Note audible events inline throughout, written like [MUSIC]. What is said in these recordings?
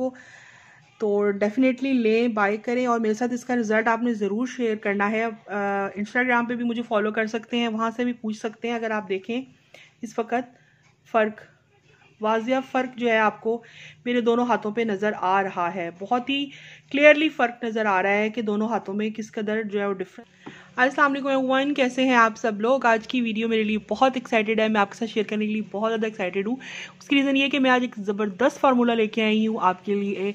को तो डेफ़िनेटली लें बाय करें और मेरे साथ इसका रिज़ल्ट आपने ज़रूर शेयर करना है इंस्टाग्राम पे भी मुझे फॉलो कर सकते हैं वहाँ से भी पूछ सकते हैं अगर आप देखें इस वक्त फ़र्क वाजिया फ़र्क जो है आपको मेरे दोनों हाथों पे नज़र आ रहा है बहुत ही क्लियरली फ़र्क नज़र आ रहा है कि दोनों हाथों में किस कदर जो है वो डिफरेंट असलम वन कैसे हैं आप सब लोग आज की वीडियो मेरे लिए बहुत एक्साइटेड है मैं आपके साथ शेयर करने के लिए बहुत ज़्यादा एक्साइटेड हूँ उसकी रीज़न ये कि मैं आज एक ज़बरदस्त फार्मूला लेके आई हूँ आपके लिए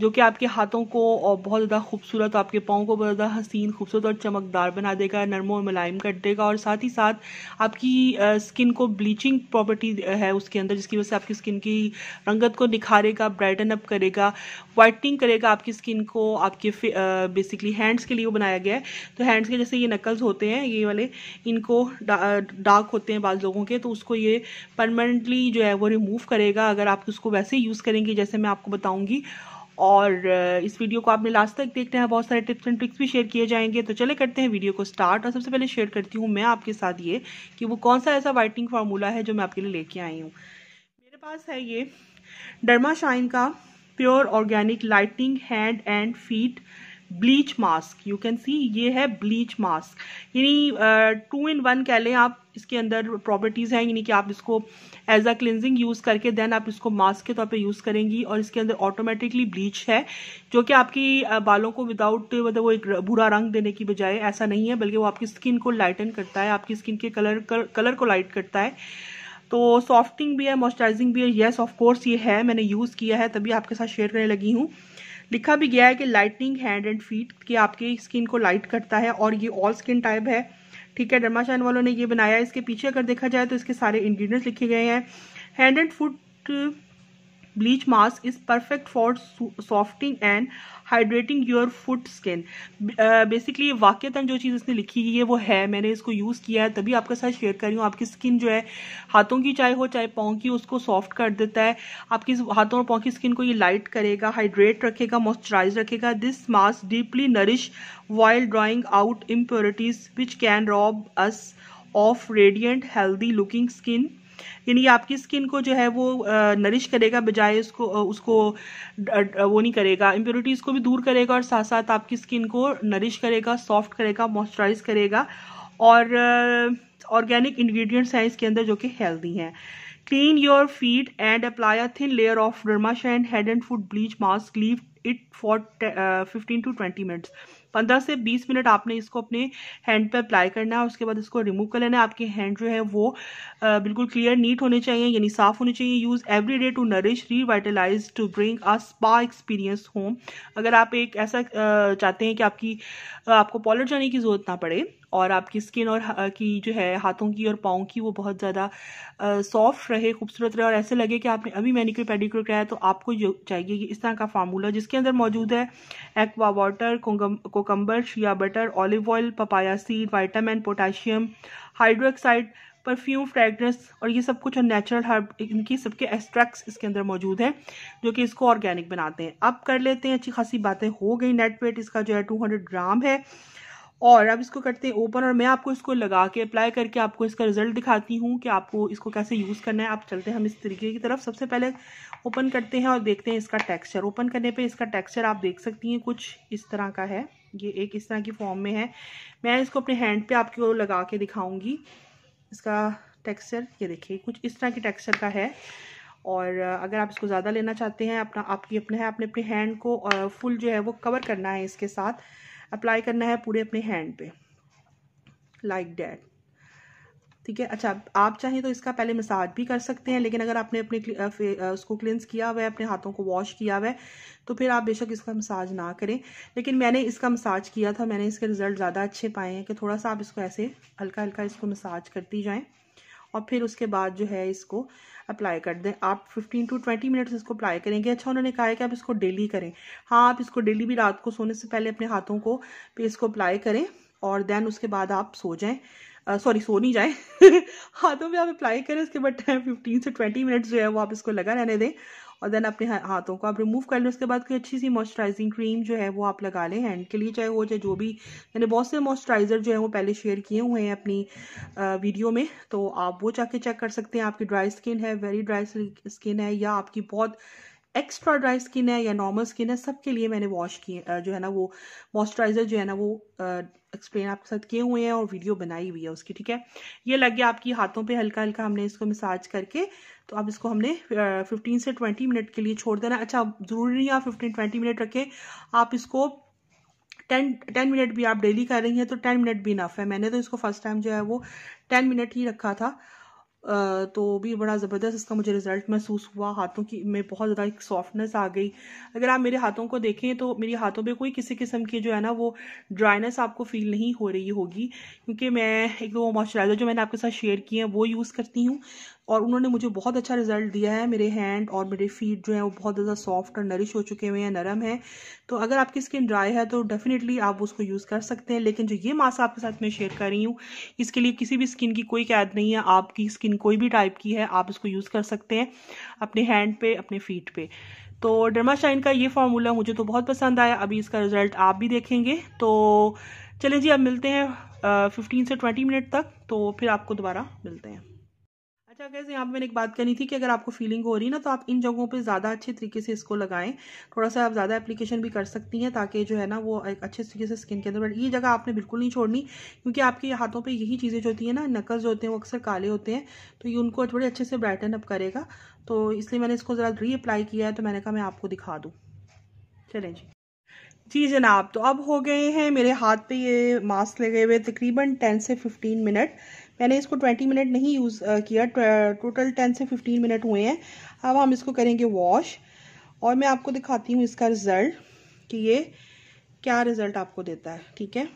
जो कि आपके हाथों को और बहुत ज़्यादा खूबसूरत आपके पाँव को बहुत ज़्यादा हसीन खूबसूरत और चमकदार बना देगा नरम और मुलायम कर देगा और साथ ही साथ आपकी स्किन को ब्लीचिंग प्रॉपर्टी है उसके अंदर जिसकी वजह से आपकी स्किन की रंगत को निखारेगा ब्राइटन अप करेगा वाइटनिंग करेगा आपकी स्किन को आपके बेसिकली हैंड्स के लिए बनाया गया है तो हैंड्स के जैसे ये नकल्स होते हैं ये वाले इनको डार्क होते हैं बाल लोगों के तो उसको ये परमानेंटली जो है वो रिमूव करेगा अगर आप उसको वैसे यूज़ करेंगे जैसे मैं आपको बताऊँगी और इस वीडियो को आपने लास्ट तक देखते हैं बहुत सारे टिप्स एंड ट्रिक्स भी शेयर किए जाएंगे तो चले करते हैं वीडियो को स्टार्ट और सबसे पहले शेयर करती हूँ मैं आपके साथ ये कि वो कौन सा ऐसा वाइटनिंग फार्मूला है जो मैं आपके लिए लेके आई हूँ मेरे पास है ये डर्मा शाइन का pure organic lightning hand and feet bleach mask you can see ये है ब्लीच मास्क यानी टू इन वन कह लें आप इसके अंदर प्रॉपर्टीज़ हैं यानी कि आप इसको एज अ क्लिनजिंग यूज़ करके देन आप इसको मास्क के तौर पे यूज़ करेंगी और इसके अंदर ऑटोमेटिकली ब्लीच है जो कि आपकी बालों को विदाउट मतलब वो एक बुरा रंग देने की बजाय ऐसा नहीं है बल्कि वो आपकी स्किन को लाइटन करता है आपकी स्किन के कलर कलर को लाइट करता है तो सॉफ्टिंग भी है मॉइस्चराइजिंग भी है येस ऑफ कोर्स ये है मैंने यूज़ किया है तभी आपके साथ शेयर करने लगी हूँ लिखा भी गया है कि लाइटनिंग हैंड एंड फीट कि आपकी स्किन को लाइट करता है और ये ऑल स्किन टाइप है ठीक है डर्माशाइन वालों ने ये बनाया है इसके पीछे अगर देखा जाए तो इसके सारे इंग्रीडियंट्स लिखे गए हैं hand and foot bleach mask is perfect for softening and hydrating your foot skin basically वाक़ता जो चीज़ इसने लिखी हुई है वो है मैंने इसको यूज़ किया है तभी आपके साथ शेयर कर रही हूँ आपकी स्किन जो है हाथों की चाहे हो चाहे पाँव की उसको सॉफ्ट कर देता है आपकी हाथों और पाँव की स्किन को ये लाइट करेगा हाइड्रेट रखेगा मॉइस्चराइज रखेगा this mask deeply nourish while drawing out impurities which can rob us of radiant healthy looking skin यानी आपकी स्किन को जो है वो नरिश करेगा बजाय उसको उसको वो नहीं करेगा इम्प्योरिटीज़ को भी दूर करेगा और साथ साथ आपकी स्किन को नरिश करेगा सॉफ्ट करेगा मॉइस्चराइज करेगा और ऑर्गेनिक इंग्रेडिएंट्स हैं इसके अंदर जो कि हेल्दी हैं clean your feet and apply a thin layer of डर्माश and head and foot bleach mask leave it for fifteen to twenty minutes पंद्रह से बीस मिनट आपने इसको अपने हैंड पर अप्लाई करना है उसके बाद इसको रिमूव कर लेना है आपके हैंड जो है वो बिल्कुल क्लियर नीट होने चाहिए यानी साफ होने चाहिए use every day to nourish revitalise to bring a spa experience home अगर आप एक ऐसा चाहते हैं कि आपकी आपको पॉलर जाने की ज़रूरत ना पड़े और आपकी स्किन और की जो है हाथों की और पाओं की वो बहुत ज़्यादा सॉफ्ट रहे खूबसूरत रहे और ऐसे लगे कि आपने अभी मैनिक्योर पेडिक्योर कराया तो आपको चाहिए कि इस तरह का फार्मूला जिसके अंदर मौजूद है एक्वा वाटर कोकम cucumber shea butter olive oil papaya seed vitamin potassium hydroxide perfume fragrance और ये सब कुछ और नेचुरल हर्ब इनकी सबके एक्सट्रैक्ट्स इसके अंदर मौजूद हैं जो कि इसको ऑर्गेनिक बनाते हैं अब कर लेते हैं अच्छी खासी बातें हो गई नेट वेट इसका जो है टू हंड्रेड ग्राम है और अब इसको करते हैं ओपन और मैं आपको इसको लगा के अप्लाई करके आपको इसका रिजल्ट दिखाती हूँ कि आपको इसको कैसे यूज़ करना है आप चलते हैं हम इस तरीके की तरफ सबसे पहले ओपन करते हैं और देखते हैं इसका टेक्स्चर ओपन करने पर इसका टेक्स्चर आप देख सकती हैं कुछ इस तरह का है ये एक इस तरह की फॉर्म में है मैं इसको अपने हैंड पे आपको लगा के दिखाऊंगी इसका टेक्सचर ये देखिए कुछ इस तरह के टेक्सचर का है और अगर आप इसको ज़्यादा लेना चाहते हैं अपना आपकी अपने है आपने अपने हैंड को फुल जो है वो कवर करना है इसके साथ अप्लाई करना है पूरे अपने हैंड पे लाइक like डैट ठीक है अच्छा आप चाहें तो इसका पहले मसाज भी कर सकते हैं लेकिन अगर आपने अपने उसको क्लिनस किया हुआ है अपने हाथों को वॉश किया हुआ है तो फिर आप बेशक इसका मसाज ना करें लेकिन मैंने इसका मसाज किया था मैंने इसके रिजल्ट ज़्यादा अच्छे पाए हैं कि थोड़ा सा आप इसको ऐसे हल्का हल्का इसको मसाज करती जाएँ और फिर उसके बाद जो है इसको अप्लाई कर दें आप 15 टू 20 मिनट्स इसको अप्लाई करेंगे अच्छा उन्होंने कहा है कि आप इसको डेली करें हाँ आप इसको डेली भी रात को सोने से पहले अपने हाथों को फिर इसको अप्लाई करें और देन उसके बाद आप सो जाएं सॉरी सो नहीं जाए [LAUGHS] हाथों में आप अप्लाई करें उसके बाद टाइम फिफ्टीन से ट्वेंटी मिनट्स जो है वो आप इसको लगा रहने दें और देन अपने हाथों को आप रिमूव कर लें उसके बाद कोई अच्छी सी मॉइस्चराइजिंग क्रीम जो है वो आप लगा लें हैंड के लिए चाहे वो चाहे जो भी मैंने बहुत से मॉइस्चराइज़र जो है वो पहले शेयर किए हुए हैं अपनी वीडियो में तो आप वो जाके चेक कर सकते हैं आपकी ड्राई स्किन है वेरी ड्राई स्किन है या आपकी बहुत एक्स्ट्रा ड्राई स्किन है या नॉर्मल स्किन है सबके लिए मैंने वॉश किए जो है ना वो मॉइस्चराइज़र जो है ना वो एक्सप्लेन आपके साथ किए हुए हैं और वीडियो बनाई हुई है उसकी ठीक है ये लग गया आपकी हाथों पे हल्का हल्का हमने इसको मसाज करके तो अब इसको हमने फिफ्टीन से ट्वेंटी मिनट के लिए छोड़ देना अच्छा ज़रूरी नहीं आप फिफ्टीन ट्वेंटी मिनट रखें आप इसको टेन 10 मिनट भी आप डेली कर रही हैं तो टेन मिनट भी इनफ है मैंने तो इसको फर्स्ट टाइम जो है वो टेन मिनट ही रखा था तो भी बड़ा ज़बरदस्त इसका मुझे रिज़ल्ट महसूस हुआ हाथों की में बहुत ज़्यादा एक सॉफ्टनेस आ गई अगर आप मेरे हाथों को देखें तो मेरे हाथों पे कोई किसी किस्म की जो है ना वो ड्राइनेस आपको फ़ील नहीं हो रही होगी क्योंकि मैं एक दो मॉइस्चराइज़र जो मैंने आपके साथ शेयर किए हैं वो यूज़ करती हूँ और उन्होंने मुझे बहुत अच्छा रिजल्ट दिया है मेरे हैंड और मेरे फीट जो है वो बहुत ज़्यादा सॉफ्ट और नरिश हो चुके हुए हैं नरम है तो अगर आपकी स्किन ड्राई है तो डेफिनेटली आप उसको यूज़ कर सकते हैं लेकिन जो ये मास्क आपके साथ मैं शेयर कर रही हूँ इसके लिए किसी भी स्किन की कोई कैद नहीं है आपकी स्किन कोई भी टाइप की है आप इसको यूज़ कर सकते हैं अपने हैंड पे अपने फीट पे तो शाइन का ये फार्मूला मुझे तो बहुत पसंद आया अभी इसका रिजल्ट आप भी देखेंगे तो चलें जी अब मिलते हैं फिफ्टीन से ट्वेंटी मिनट तक तो फिर आपको दोबारा मिलते हैं अच्छा कैसे यहाँ पे मैंने एक बात करनी थी कि अगर आपको फीलिंग हो रही ना तो आप इन जगहों पे ज़्यादा अच्छे तरीके से इसको लगाएं थोड़ा सा आप ज़्यादा एप्लीकेशन भी कर सकती हैं ताकि जो है ना वो एक अच्छे तरीके से स्किन के अंदर बट ये जगह आपने बिल्कुल नहीं छोड़नी क्योंकि आपके हाथों पर यही चीज़ें जो होती हैं ना नकल जो होते हैं वो अक्सर काले होते हैं तो ये उनको थोड़े अच्छे से ब्राइटन अप करेगा तो इसलिए मैंने इसको ज़रा रीअप्लाई किया है तो मैंने कहा मैं आपको दिखा दूँ चलें जी जी जनाब तो अब हो गए हैं मेरे हाथ पे ये मास्क लगे हुए तकरीबन टेन से फिफ्टीन मिनट मैंने इसको ट्वेंटी मिनट नहीं यूज़ किया टोटल टेन से फिफ्टीन मिनट हुए हैं अब हम इसको करेंगे वॉश और मैं आपको दिखाती हूँ इसका रिज़ल्ट कि ये क्या रिज़ल्ट आपको देता है ठीक है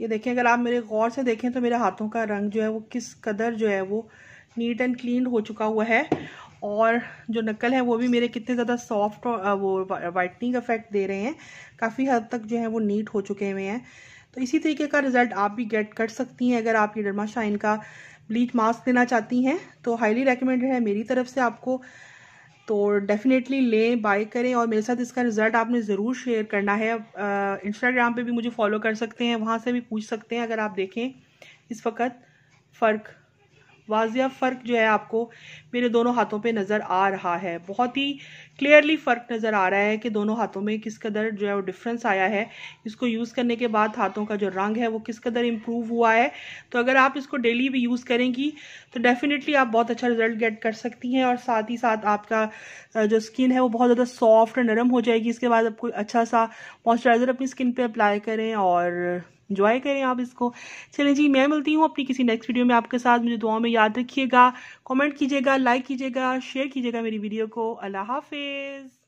ये देखें अगर आप मेरे गौर से देखें तो मेरे हाथों का रंग जो है वो किस कदर जो है वो नीट एंड क्लीन हो चुका हुआ है और जो नकल है वो भी मेरे कितने ज़्यादा सॉफ्ट और वो वाइटनिंग इफेक्ट दे रहे हैं काफ़ी हद तक जो है वो नीट हो चुके हुए हैं तो इसी तरीके का रिजल्ट आप भी गेट कर सकती हैं अगर आप ये डरमा शाइन का ब्लीच मास्क लेना चाहती हैं तो हाईली रेकमेंडेड है मेरी तरफ से आपको तो डेफिनेटली लें बाय करें और मेरे साथ इसका रिज़ल्ट आपने ज़रूर शेयर करना है इंस्टाग्राम पे भी मुझे फॉलो कर सकते हैं वहाँ से भी पूछ सकते हैं अगर आप देखें इस वक्त फ़र्क वाजिया फ़र्क जो है आपको मेरे दोनों हाथों पे नज़र आ रहा है बहुत ही क्लियरली फ़र्क नज़र आ रहा है कि दोनों हाथों में किस कदर जो है वो डिफरेंस आया है इसको यूज़ करने के बाद हाथों का जो रंग है वो किस कदर इम्प्रूव हुआ है तो अगर आप इसको डेली भी यूज़ करेंगी तो डेफ़िनेटली आप बहुत अच्छा रिजल्ट गेट कर सकती हैं और साथ ही साथ आपका जो स्किन है वो बहुत ज़्यादा सॉफ्ट और नरम हो जाएगी इसके बाद आप कोई अच्छा सा मॉइस्चराइज़र अपनी स्किन पर अप्लाई करें और इंजॉय करें आप इसको चलें जी मैं मिलती हूँ अपनी किसी नेक्स्ट वीडियो में आपके साथ मुझे दुआओं में याद रखिएगा कमेंट कीजिएगा लाइक कीजिएगा शेयर कीजिएगा मेरी वीडियो को अल्लाह हाफिज़